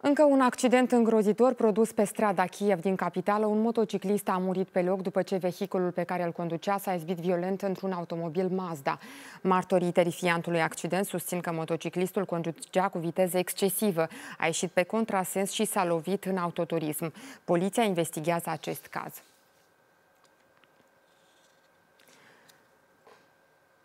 Încă un accident îngrozitor produs pe strada Kiev din capitală. Un motociclist a murit pe loc după ce vehiculul pe care îl conducea s-a izbit violent într-un automobil Mazda. Martorii terifiantului accident susțin că motociclistul conducea cu viteză excesivă, a ieșit pe contrasens și s-a lovit în autoturism. Poliția investigează acest caz.